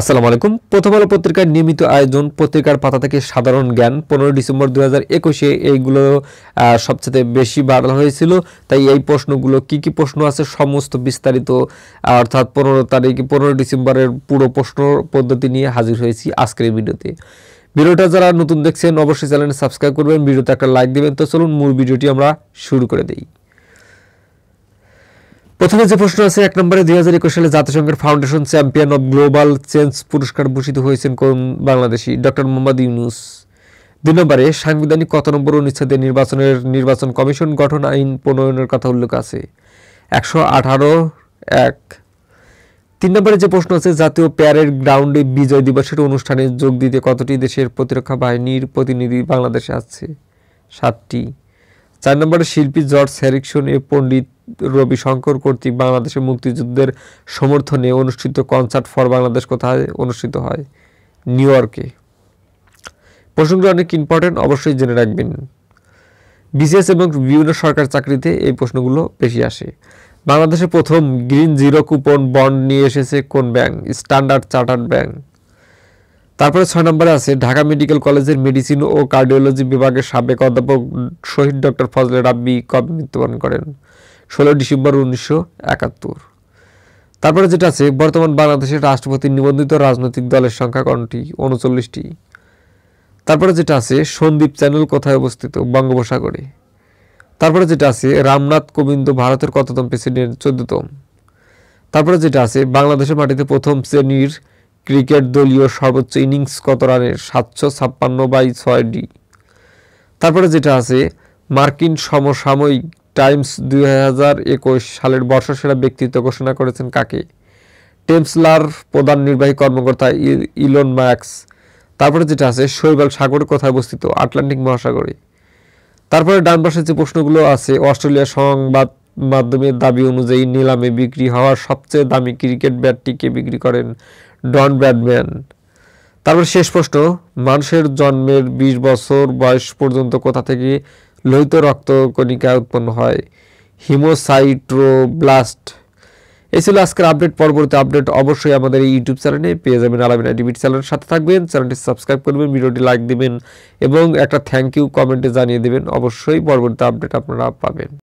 আসসালামু আলাইকুম প্রথম আলো পত্রিকার নিয়মিত আয়োজন পত্রিকার পাতা থেকে সাধারণ জ্ঞান পনেরোই ডিসেম্বর দু একুশে এইগুলো সবচেয়ে বেশি বাড়ানো হয়েছিল তাই এই প্রশ্নগুলো কি কি প্রশ্ন আছে সমস্ত বিস্তারিত অর্থাৎ পনেরো তারিখ পনেরোই ডিসেম্বরের পুরো প্রশ্ন পদ্ধতি নিয়ে হাজির হয়েছি আজকের এই ভিডিওতে ভিডিওটা যারা নতুন দেখছেন অবশ্যই চ্যানেল সাবস্ক্রাইব করবেন ভিডিওতে একটা লাইক দেবেন তো চলুন মূল ভিডিওটি আমরা শুরু করে দিই প্রথমে যে প্রশ্ন আছে এক নম্বরে দুই হাজার একুশ সালে জাতিসংঘের foundation champion of global change পুরস্কার ভূষিত হয়েছেন কোন বাংলাদেশি ডক্টর মোহাম্মদ ইউনুস দুই নম্বরে সাংবিধানিক কত নম্বর অনুচ্ছেদে নির্বাচনের নির্বাচন কমিশন গঠন আইন প্রণয়নের কথা উল্লেখ আছে একশো আঠারো এক তিন নম্বরে যে প্রশ্ন আছে জাতীয় প্যারেড গ্রাউন্ডে বিজয় দিবসের অনুষ্ঠানে যোগ দিতে কতটি দেশের প্রতিরক্ষা বাহিনীর প্রতিনিধি বাংলাদেশে আছে সাতটি চার নম্বরে শিল্পী জর্জ হ্যারিকসন এ পণ্ডিত রবি শঙ্কর কর্তৃক বাংলাদেশের মুক্তিযুদ্ধের সমর্থনে অনুষ্ঠিত কনসার্ট ফর বাংলাদেশ কোথায় অনুষ্ঠিত হয় নিউ ইয়র্কে প্রশ্নগুলো অনেক ইম্পর্টেন্ট অবশ্যই জেনে রাখবেন বিসিএস এবং বিভিন্ন সরকার চাকরিতে এই প্রশ্নগুলো বেশি আসে বাংলাদেশে প্রথম গ্রিন জিরো কুপন বন্ড নিয়ে এসেছে কোন ব্যাংক স্ট্যান্ডার্ড চার্টার্ড ব্যাংক তারপরে ছয় নম্বরে আছে ঢাকা মেডিকেল কলেজের মেডিসিন ও কার্ডিওলজি বিভাগের সাবেক অধ্যাপক শহীদ ডক্টর ফজলে রাব্বি কবে মৃত্যুবরণ করেন ষোলো ডিসেম্বর উনিশশো একাত্তর তারপরে যেটা আছে বর্তমান বাংলাদেশের রাষ্ট্রপতির নিবন্ধিত রাজনৈতিক দলের সংখ্যা কোনটি উনচল্লিশটি তারপরে যেটা আছে সন্দীপ চ্যানেল কোথায় অবস্থিত বঙ্গোপসাগরে তারপরে যেটা আছে রামনাথ কোবিন্দ ভারতের কততম প্রেসিডেন্ট চোদ্দতম তারপরে যেটা আছে বাংলাদেশের মাটিতে প্রথম শ্রেণীর ক্রিকেট দলীয় সর্বোচ্চ ইনিংস কত রানের সাতশো ছাপ্পান্ন বাই ছয় ডি তারপরে যেটা আছে মার্কিন সমসাময়িক টাইমস দুই সালের বর্ষসেরা ব্যক্তিত্ব ঘোষণা করেছেন কাকে টেমসলার প্রধান নির্বাহী কর্মকর্তা ইলন ম্যাক্স তারপরে যেটা আছে শৈবাল সাগর কোথায় অবস্থিত আটলান্টিক মহাসাগরে তারপরে ডান পাশে যে প্রশ্নগুলো আছে অস্ট্রেলিয়া সংবাদ মাধ্যমের দাবি অনুযায়ী নিলামে বিক্রি হওয়ার সবচেয়ে দামি ক্রিকেট ব্যাটটিকে বিক্রি করেন ডন ব্র্যাডম্যান তারপর শেষ প্রশ্ন মানুষের জন্মের ২০ বছর বয়স পর্যন্ত কোথা থেকে লোহিত রক্তকণিকা উৎপন্ন হয় হিমোসাইট্রোব্লাস্ট এই ছিল আজকের আপডেট পরবর্তী আপডেট অবশ্যই আমাদের এই ইউটিউব চ্যানেলে পেয়ে যাবেন আলামিনা টিভির চ্যানেলের সাথে থাকবেন চ্যানেলটি সাবস্ক্রাইব করবেন ভিডিওটি লাইক দিবেন এবং একটা থ্যাংক ইউ কমেন্টে জানিয়ে দেবেন অবশ্যই পরবর্তী আপডেট আপনারা পাবেন